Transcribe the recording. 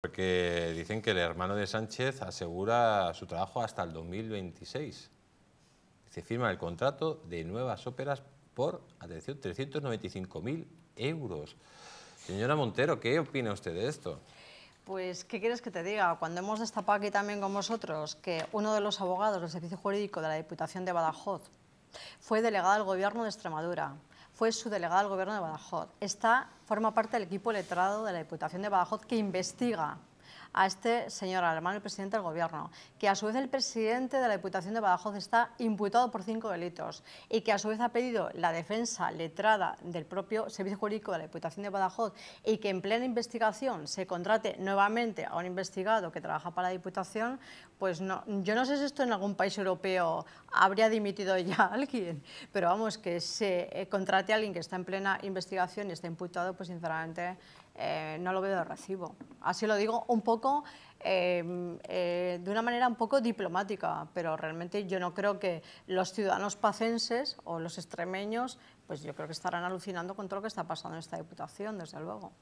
Porque dicen que el hermano de Sánchez asegura su trabajo hasta el 2026. Se firma el contrato de nuevas óperas por, atención, 395.000 euros. Señora Montero, ¿qué opina usted de esto? Pues, ¿qué quieres que te diga? Cuando hemos destapado aquí también con vosotros que uno de los abogados del Servicio Jurídico de la Diputación de Badajoz fue delegado al Gobierno de Extremadura, fue su delegada al Gobierno de Badajoz. Esta forma parte del equipo letrado de la Diputación de Badajoz que investiga a este señor, al hermano del presidente del gobierno, que a su vez el presidente de la Diputación de Badajoz está imputado por cinco delitos y que a su vez ha pedido la defensa letrada del propio Servicio Jurídico de la Diputación de Badajoz y que en plena investigación se contrate nuevamente a un investigado que trabaja para la Diputación, pues no, yo no sé si esto en algún país europeo habría dimitido ya alguien, pero vamos, que se eh, contrate a alguien que está en plena investigación y está imputado, pues sinceramente eh, no lo veo de recibo. Así lo digo un poco, em, eh, de una manera un poco diplomática, pero realmente yo no creo que los ciudadanos pacenses o los extremeños, pues yo creo que estarán alucinando con todo lo que está pasando en esta Diputación, desde luego.